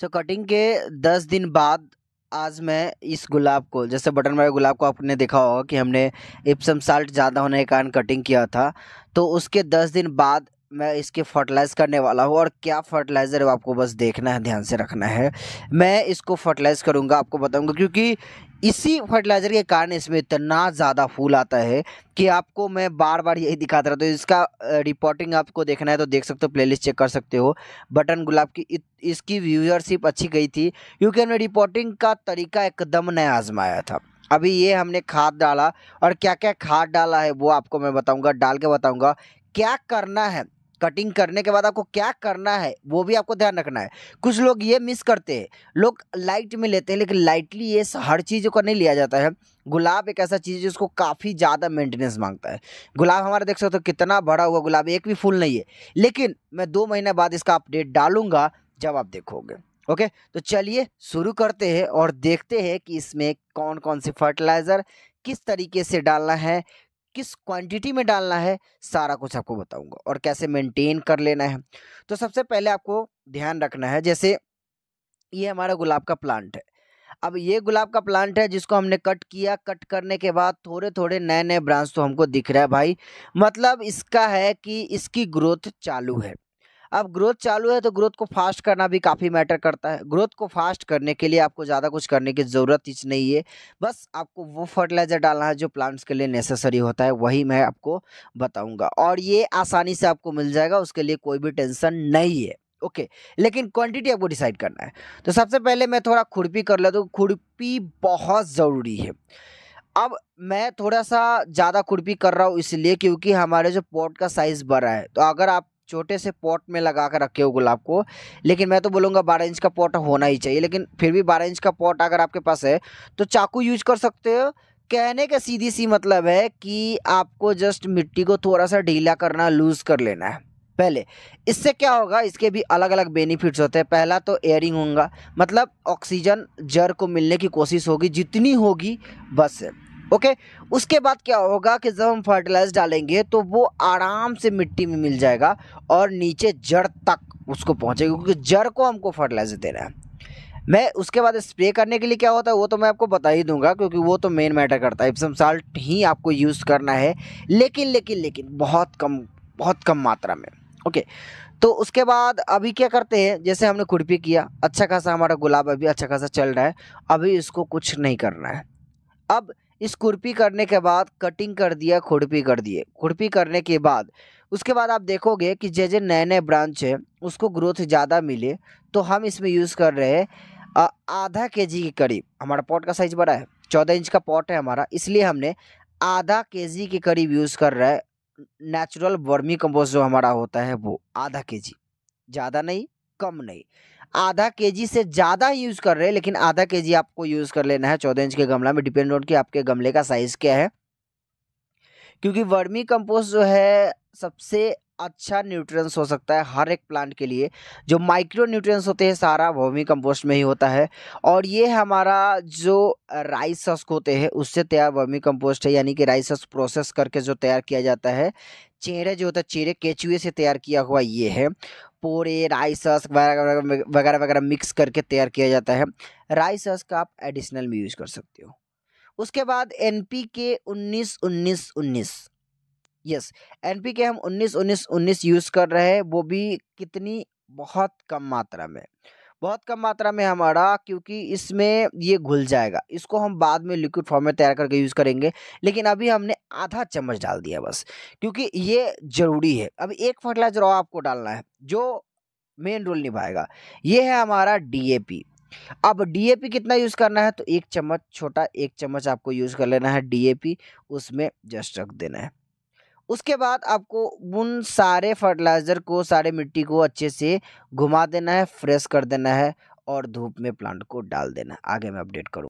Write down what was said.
सो so, cutting के दस दिन बाद आज मैं इस गुलाब को जैसे बटन वाले गुलाब को आपने देखा होगा कि हमने इप्सम साल्ट ज़्यादा होने के कारण कटिंग किया था तो उसके दस दिन बाद मैं इसके फर्टिलाइज़ करने वाला हूँ और क्या फर्टिलाइज़र है आपको बस देखना है ध्यान से रखना है मैं इसको फर्टिलाइज़ करूँगा आपको बताऊँगा क्योंकि इसी फर्टिलाइज़र के कारण इसमें इतना ज़्यादा फूल आता है कि आपको मैं बार बार यही दिखाता रहता हूँ इसका रिपोर्टिंग आपको देखना है तो देख सकते हो प्लेलिस्ट चेक कर सकते हो बटन गुलाब की इसकी व्यूअरशिप अच्छी गई थी क्योंकि हमने रिपोर्टिंग का तरीका एकदम नया आजमाया था अभी ये हमने खाद डाला और क्या क्या खाद डाला है वो आपको मैं बताऊँगा डाल के बताऊँगा क्या करना है कटिंग करने के बाद आपको क्या करना है वो भी आपको ध्यान रखना है कुछ लोग ये मिस करते हैं लोग लाइट में लेते हैं लेकिन लाइटली ये हर चीज़ को नहीं लिया जाता है गुलाब एक ऐसा चीज़ है जिसको काफ़ी ज़्यादा मेंटेनेंस मांगता है गुलाब हमारा देख सकते हो कितना बड़ा हुआ गुलाब एक भी फूल नहीं है लेकिन मैं दो महीने बाद इसका अपडेट डालूंगा जब आप देखोगे ओके तो चलिए शुरू करते हैं और देखते हैं कि इसमें कौन कौन से फर्टिलाइज़र किस तरीके से डालना है किस क्वांटिटी में डालना है सारा कुछ आपको बताऊंगा और कैसे मेंटेन कर लेना है तो सबसे पहले आपको ध्यान रखना है जैसे ये हमारा गुलाब का प्लांट है अब ये गुलाब का प्लांट है जिसको हमने कट किया कट करने के बाद थोड़े थोड़े नए नए ब्रांच तो हमको दिख रहा है भाई मतलब इसका है कि इसकी ग्रोथ चालू है अब ग्रोथ चालू है तो ग्रोथ को फास्ट करना भी काफ़ी मैटर करता है ग्रोथ को फास्ट करने के लिए आपको ज़्यादा कुछ करने की ज़रूरत ही नहीं है बस आपको वो फर्टिलाइज़र डालना है जो प्लांट्स के लिए नेसेसरी होता है वही मैं आपको बताऊँगा और ये आसानी से आपको मिल जाएगा उसके लिए कोई भी टेंशन नहीं है ओके okay, लेकिन क्वांटिटी आपको डिसाइड करना है तो सबसे पहले मैं थोड़ा खुरपी कर लेता हूँ खुरपी बहुत ज़रूरी है अब मैं थोड़ा सा ज़्यादा खुरपी कर रहा हूँ इसलिए क्योंकि हमारे जो पॉट का साइज़ बड़ा है तो अगर आप छोटे से पॉट में लगा कर रखे हो गुलाब को लेकिन मैं तो बोलूँगा बारह इंच का पॉट होना ही चाहिए लेकिन फिर भी बारह इंच का पॉट अगर आपके पास है तो चाकू यूज कर सकते हो कहने का सीधी सी मतलब है कि आपको जस्ट मिट्टी को थोड़ा सा ढीला करना लूज़ कर लेना है पहले इससे क्या होगा इसके भी अलग अलग बेनिफिट्स होते हैं पहला तो एयरिंग होगा मतलब ऑक्सीजन जड़ को मिलने की कोशिश होगी जितनी होगी बस ओके उसके बाद क्या होगा कि जब हम फर्टिलाइज डालेंगे तो वो आराम से मिट्टी में मिल जाएगा और नीचे जड़ तक उसको पहुँचेगा क्योंकि जड़ को हमको फर्टिलाइजर देना है मैं उसके बाद स्प्रे करने के लिए क्या होता है वो तो मैं आपको बता ही दूंगा क्योंकि वो तो मेन मैटर करता है इप्सम साल्ट ही आपको यूज़ करना है लेकिन लेकिन लेकिन बहुत कम बहुत कम मात्रा में ओके तो उसके बाद अभी क्या करते हैं जैसे हमने खुरपी किया अच्छा खासा हमारा गुलाब अभी अच्छा खासा चल रहा है अभी इसको कुछ नहीं करना है अब इस खुरपी करने के बाद कटिंग कर दिया खुरपी कर दिए खुरपी करने के बाद उसके बाद आप देखोगे कि जे जे नए नए ब्रांच है उसको ग्रोथ ज़्यादा मिले तो हम इसमें यूज़ कर रहे हैं आधा के जी के करीब हमारा पॉट का साइज़ बड़ा है चौदह इंच का पॉट है हमारा इसलिए हमने आधा के जी के करीब यूज़ कर रहा है नेचुरल वर्मी कम्पोज जो हमारा होता है वो आधा के जी ज़्यादा नहीं कम नहीं आधा के जी से ज़्यादा यूज़ कर रहे हैं लेकिन आधा के जी आपको यूज़ कर लेना है चौदह इंच के गमला में डिपेंड ऑन कि आपके गमले का साइज़ क्या है क्योंकि वर्मी कंपोस्ट जो है सबसे अच्छा न्यूट्रिएंट्स हो सकता है हर एक प्लांट के लिए जो माइक्रो न्यूट्रिएंट्स होते हैं सारा वर्मी कंपोस्ट में ही होता है और ये हमारा जो राइस सस्क होते हैं उससे तैयार वर्मी कंपोस्ट है यानी कि राइस हस्क प्रोसेस करके जो तैयार किया जाता है चेहरे जो होता है चेहरे केचुए से तैयार किया हुआ ये है पूरी राइस सॉस वगैरह वगैरह मिक्स करके तैयार किया जाता है राइस सॉस का आप एडिशनल में यूज़ कर सकते हो उसके बाद एन पी के उन्नीस उन्नीस उन्नीस यस एन पी के हम उन्नीस उन्नीस उन्नीस यूज़ कर रहे हैं वो भी कितनी बहुत कम मात्रा में बहुत कम मात्रा में हमारा क्योंकि इसमें ये घुल जाएगा इसको हम बाद में लिक्विड फॉर्म में तैयार करके यूज़ करेंगे लेकिन अभी हमने आधा चम्मच डाल दिया बस क्योंकि ये ज़रूरी है अब एक फर्टिलाइजर और आपको डालना है जो मेन रोल निभाएगा ये है हमारा डी अब डी कितना यूज़ करना है तो एक चम्मच छोटा एक चम्मच आपको यूज़ कर लेना है डी उसमें जस्ट रख देना है उसके बाद आपको उन सारे फर्टिलाइज़र को सारे मिट्टी को अच्छे से घुमा देना है फ्रेश कर देना है और धूप में प्लांट को डाल देना आगे मैं अपडेट करूँ